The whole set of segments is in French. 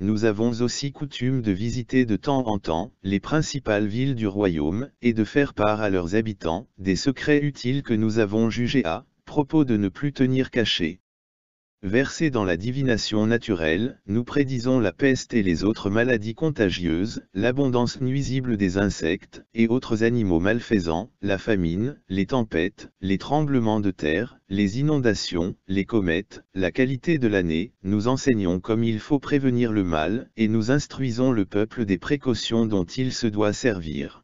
nous avons aussi coutume de visiter de temps en temps les principales villes du royaume et de faire part à leurs habitants des secrets utiles que nous avons jugés à propos de ne plus tenir cachés. Versés dans la divination naturelle, nous prédisons la peste et les autres maladies contagieuses, l'abondance nuisible des insectes et autres animaux malfaisants, la famine, les tempêtes, les tremblements de terre, les inondations, les comètes, la qualité de l'année, nous enseignons comme il faut prévenir le mal et nous instruisons le peuple des précautions dont il se doit servir.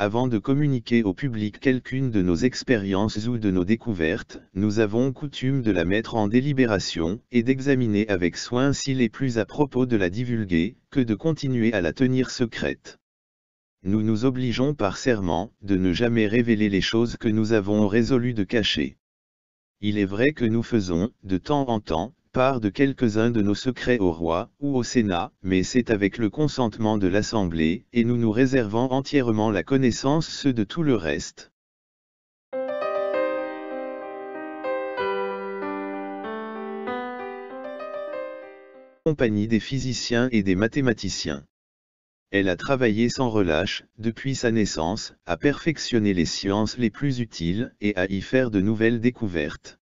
Avant de communiquer au public quelqu'une de nos expériences ou de nos découvertes, nous avons coutume de la mettre en délibération, et d'examiner avec soin s'il est plus à propos de la divulguer, que de continuer à la tenir secrète. Nous nous obligeons par serment, de ne jamais révéler les choses que nous avons résolu de cacher. Il est vrai que nous faisons, de temps en temps, part de quelques-uns de nos secrets au roi ou au Sénat, mais c'est avec le consentement de l'Assemblée, et nous nous réservons entièrement la connaissance ceux de tout le reste. compagnie des physiciens et des mathématiciens. Elle a travaillé sans relâche, depuis sa naissance, à perfectionner les sciences les plus utiles et à y faire de nouvelles découvertes.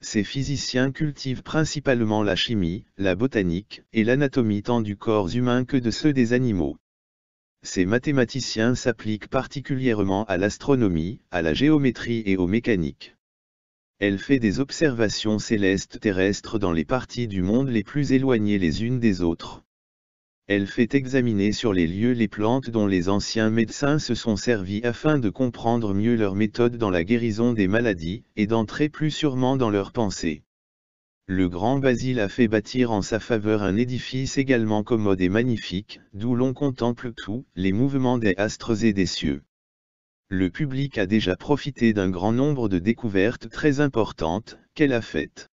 Ces physiciens cultivent principalement la chimie, la botanique et l'anatomie tant du corps humain que de ceux des animaux. Ces mathématiciens s'appliquent particulièrement à l'astronomie, à la géométrie et aux mécaniques. Elle fait des observations célestes terrestres dans les parties du monde les plus éloignées les unes des autres elle fait examiner sur les lieux les plantes dont les anciens médecins se sont servis afin de comprendre mieux leur méthode dans la guérison des maladies, et d'entrer plus sûrement dans leurs pensées. Le grand Basile a fait bâtir en sa faveur un édifice également commode et magnifique, d'où l'on contemple tout, les mouvements des astres et des cieux. Le public a déjà profité d'un grand nombre de découvertes très importantes qu'elle a faites.